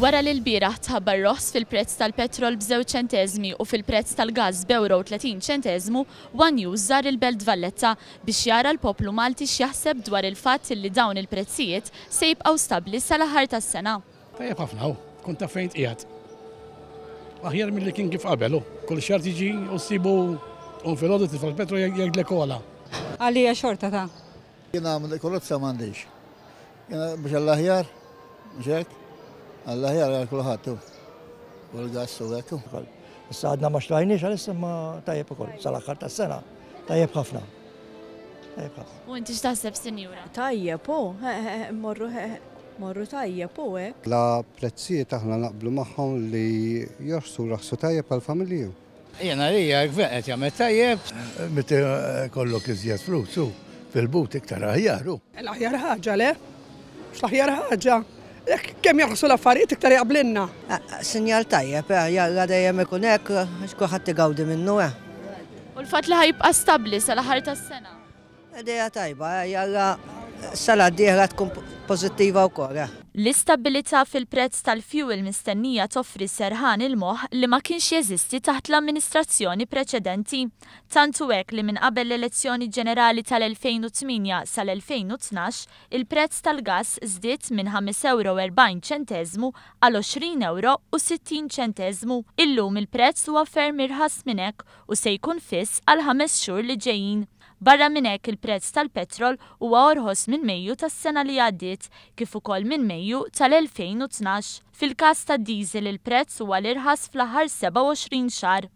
Wara li l-biraħ tħabbar roħs fil-prezz tal-petrol b'żew ċentezmi u fil-prezz tal gaz b'euro 30 ċentezmu, One News zar il-Belt Valletta biex jara l-poplu Malti x'jaħseb dwar il-fatt li dawn il-prezzijiet se jibqgħu stabbli sal ta' tas-sena. Tajjeb ħafna u, kun ta' fejn qiegħed. Aħjar mill-li kien kif qabelu, kull xar tiġi u sibu un fil-ħodu t-fil-petro petrol jgħidlek kola. Għalija xorta ta' Jena għamil korruzza mandiġ. Jena biex l ħjar biex Allah jara l-kulħat, u l-gas u għekku. Issa għadna ma xtrajniex għal-issa ma tajjeb u koll. sal-axħar ta' sena, tajjeb ħafna. U inti xta' s-seb x'taħseb sinjura? Tajjeb u, morru morru tajjeb u għek. La prezzijiet taħna naqblu magħhom li jorsu raħsu tajjeb għal familiju Jena li rija veqet jagħmel tajjeb. Mette eh, kollu iżjed flus fil-but iktar aħjaru. L-aħjar ħagġa le, x'aħjar ħagġa? Kem jaħsu l-affarijiet iktar jaqblinna? Ah, ah, sinjal tajjeb, eh, jalla dejjem ikun hekk, xkulħadd eh, tigawdi minnu eh. U l-fatt li ħajbqa' stabbli sal-aħħar tas-sena. Dejja tajba, eh, jalla sala d-dieħla tkun pozittiva kora. l istabilita fil-prezz tal-fuel mistennija toffri serħan il-moħ li ma kienx jeżisti taħt l-amministrazzjoni preċedenti. Tantu hekk li minn qabel l-elezzjoni ġenerali tal-2008 sal-2012 il-prezz tal-gas zdit minn 5 euro 40 e ċentezmu għal 20 euro u 60 ċentezmu. Illum il-prezz huwa ferm irħas minnek u se jkun fiss għal 5 xhur li ġejjin. Barra minn hekk il-prezz tal-petrol huwa għorħos minn Mejju tas-sena li għaddiet kif ukoll minn Mejju tal-2012. Fil-każ tad-diesel il-prezz huwa l-irħas fl-aħħar 27 xahar.